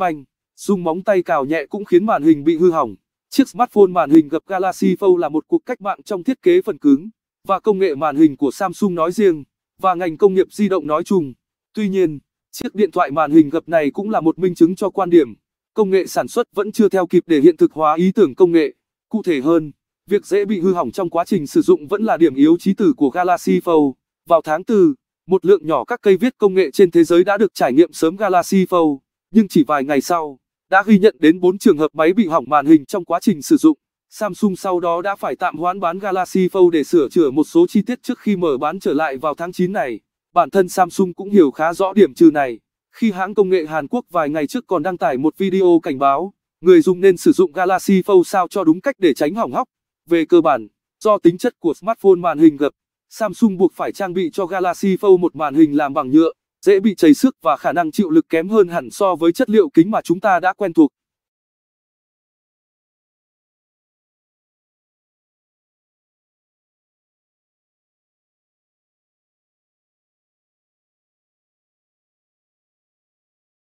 Bành, dùng móng tay cào nhẹ cũng khiến màn hình bị hư hỏng. Chiếc smartphone màn hình gập Galaxy Fold là một cuộc cách mạng trong thiết kế phần cứng và công nghệ màn hình của Samsung nói riêng và ngành công nghiệp di động nói chung. Tuy nhiên, chiếc điện thoại màn hình gập này cũng là một minh chứng cho quan điểm công nghệ sản xuất vẫn chưa theo kịp để hiện thực hóa ý tưởng công nghệ. Cụ thể hơn, việc dễ bị hư hỏng trong quá trình sử dụng vẫn là điểm yếu chí tử của Galaxy Fold. Vào tháng 4, một lượng nhỏ các cây viết công nghệ trên thế giới đã được trải nghiệm sớm Galaxy Fold nhưng chỉ vài ngày sau, đã ghi nhận đến 4 trường hợp máy bị hỏng màn hình trong quá trình sử dụng. Samsung sau đó đã phải tạm hoãn bán Galaxy Fold để sửa chữa một số chi tiết trước khi mở bán trở lại vào tháng 9 này. Bản thân Samsung cũng hiểu khá rõ điểm trừ này, khi hãng công nghệ Hàn Quốc vài ngày trước còn đăng tải một video cảnh báo, người dùng nên sử dụng Galaxy Fold sao cho đúng cách để tránh hỏng hóc. Về cơ bản, do tính chất của smartphone màn hình gập, Samsung buộc phải trang bị cho Galaxy Fold một màn hình làm bằng nhựa dễ bị chảy xước và khả năng chịu lực kém hơn hẳn so với chất liệu kính mà chúng ta đã quen thuộc.